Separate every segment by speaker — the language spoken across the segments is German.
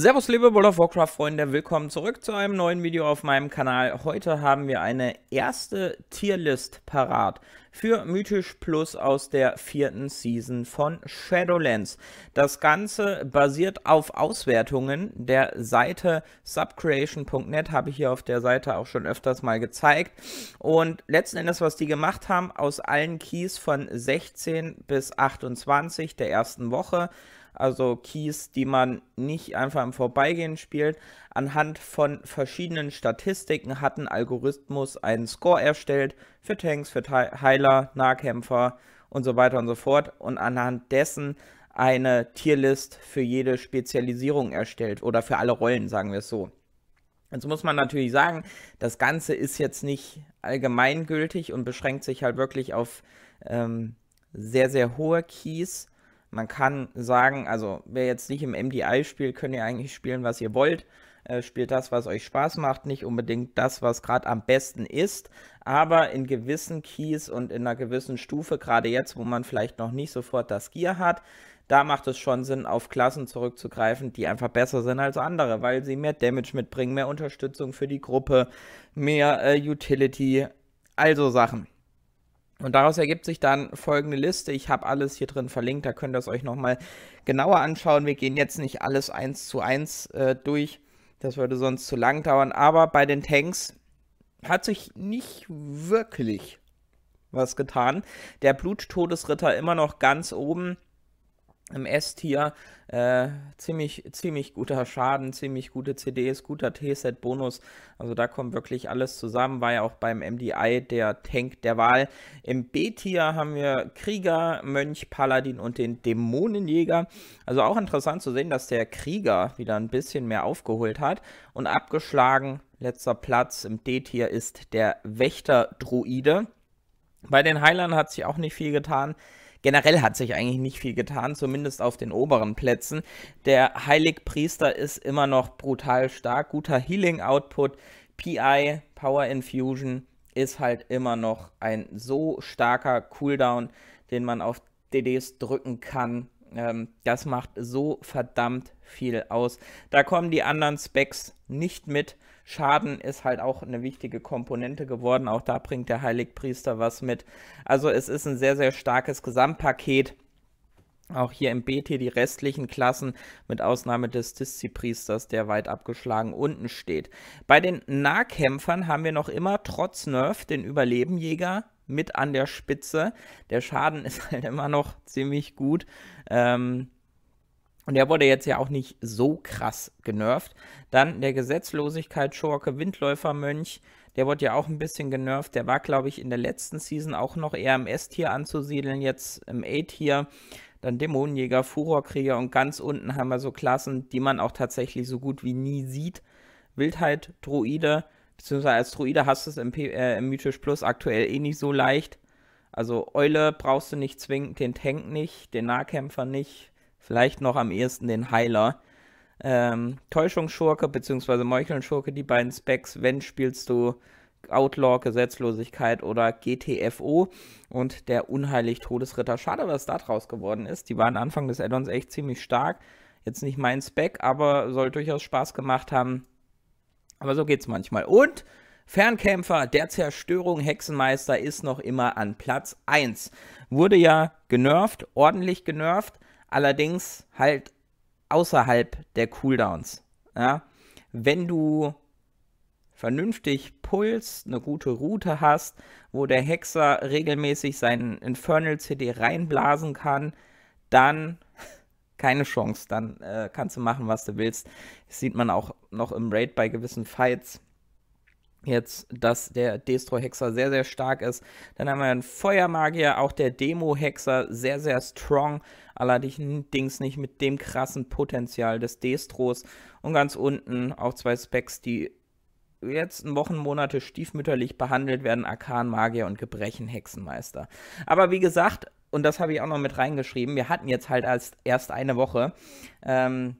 Speaker 1: Servus liebe World of Warcraft Freunde, willkommen zurück zu einem neuen Video auf meinem Kanal. Heute haben wir eine erste Tierlist parat für Mythisch Plus aus der vierten Season von Shadowlands. Das Ganze basiert auf Auswertungen der Seite subcreation.net, habe ich hier auf der Seite auch schon öfters mal gezeigt. Und letzten Endes, was die gemacht haben, aus allen Keys von 16 bis 28 der ersten Woche, also Keys, die man nicht einfach im Vorbeigehen spielt. Anhand von verschiedenen Statistiken hat ein Algorithmus einen Score erstellt für Tanks, für Heiler, Nahkämpfer und so weiter und so fort und anhand dessen eine Tierlist für jede Spezialisierung erstellt oder für alle Rollen, sagen wir es so. Jetzt muss man natürlich sagen, das Ganze ist jetzt nicht allgemeingültig und beschränkt sich halt wirklich auf ähm, sehr, sehr hohe Keys man kann sagen, also wer jetzt nicht im MDI spielt, könnt ihr eigentlich spielen, was ihr wollt. Äh, spielt das, was euch Spaß macht, nicht unbedingt das, was gerade am besten ist, aber in gewissen Keys und in einer gewissen Stufe, gerade jetzt, wo man vielleicht noch nicht sofort das Gear hat, da macht es schon Sinn, auf Klassen zurückzugreifen, die einfach besser sind als andere, weil sie mehr Damage mitbringen, mehr Unterstützung für die Gruppe, mehr äh, Utility, also Sachen. Und daraus ergibt sich dann folgende Liste. Ich habe alles hier drin verlinkt, da könnt ihr es euch nochmal genauer anschauen. Wir gehen jetzt nicht alles eins zu eins äh, durch, das würde sonst zu lang dauern. Aber bei den Tanks hat sich nicht wirklich was getan. Der Bluttodesritter immer noch ganz oben im S-Tier. Äh, ziemlich, ziemlich guter Schaden, ziemlich gute CDs, guter T-Set-Bonus. Also da kommt wirklich alles zusammen. War ja auch beim MDI der Tank der Wahl. Im B-Tier haben wir Krieger, Mönch, Paladin und den Dämonenjäger. Also auch interessant zu sehen, dass der Krieger wieder ein bisschen mehr aufgeholt hat. Und abgeschlagen, letzter Platz im D-Tier ist der Wächter-Druide. Bei den Heilern hat sich auch nicht viel getan. Generell hat sich eigentlich nicht viel getan, zumindest auf den oberen Plätzen. Der Heiligpriester ist immer noch brutal stark, guter Healing Output, PI, Power Infusion ist halt immer noch ein so starker Cooldown, den man auf DDs drücken kann, ähm, das macht so verdammt viel aus. Da kommen die anderen Specs nicht mit. Schaden ist halt auch eine wichtige Komponente geworden. Auch da bringt der Heiligpriester was mit. Also es ist ein sehr, sehr starkes Gesamtpaket. Auch hier im BT die restlichen Klassen, mit Ausnahme des Diszipriesters, der weit abgeschlagen unten steht. Bei den Nahkämpfern haben wir noch immer trotz Nerf den Überlebenjäger mit an der Spitze. Der Schaden ist halt immer noch ziemlich gut. Ähm, und der wurde jetzt ja auch nicht so krass genervt. Dann der Gesetzlosigkeit Schurke Windläufer-Mönch. Der wurde ja auch ein bisschen genervt. Der war, glaube ich, in der letzten Season auch noch eher im S-Tier anzusiedeln, jetzt im A-Tier. Dann Dämonenjäger, Furorkrieger und ganz unten haben wir so Klassen, die man auch tatsächlich so gut wie nie sieht. Wildheit, Druide, beziehungsweise als Druide hast du es im, P äh, im Mythisch Plus aktuell eh nicht so leicht. Also Eule brauchst du nicht zwingend, den Tank nicht, den Nahkämpfer nicht, vielleicht noch am ehesten den Heiler. Ähm, Täuschungsschurke bzw. meucheln die beiden Specs, wenn spielst du Outlaw, Gesetzlosigkeit oder GTFO und der unheilig Todesritter. Schade, was da draus geworden ist. Die waren Anfang des Addons echt ziemlich stark. Jetzt nicht mein Spec, aber soll durchaus Spaß gemacht haben, aber so geht es manchmal. Und Fernkämpfer, der Zerstörung Hexenmeister ist noch immer an Platz 1. Wurde ja genervt, ordentlich genervt, allerdings halt außerhalb der Cooldowns. Ja? Wenn du vernünftig Puls, eine gute Route hast, wo der Hexer regelmäßig seinen Infernal CD reinblasen kann, dann keine Chance. Dann äh, kannst du machen, was du willst. Das sieht man auch noch im Raid bei gewissen Fights jetzt, dass der Destro-Hexer sehr, sehr stark ist. Dann haben wir einen Feuermagier, auch der Demo-Hexer, sehr, sehr strong, allerdings nicht mit dem krassen Potenzial des Destros. Und ganz unten auch zwei Specs, die letzten Wochen, Monate stiefmütterlich behandelt werden, Arkan-Magier und Gebrechen-Hexenmeister. Aber wie gesagt, und das habe ich auch noch mit reingeschrieben, wir hatten jetzt halt als erst eine Woche. Ähm,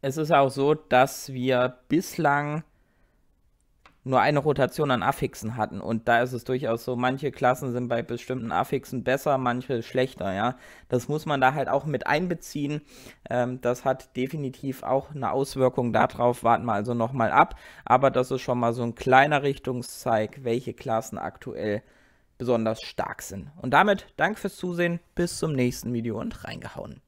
Speaker 1: es ist auch so, dass wir bislang nur eine Rotation an Affixen hatten. Und da ist es durchaus so, manche Klassen sind bei bestimmten Affixen besser, manche schlechter, ja. Das muss man da halt auch mit einbeziehen. Ähm, das hat definitiv auch eine Auswirkung darauf, warten wir also nochmal ab. Aber das ist schon mal so ein kleiner Richtungszeig, welche Klassen aktuell äh, besonders stark sind. Und damit danke fürs Zusehen, bis zum nächsten Video und reingehauen.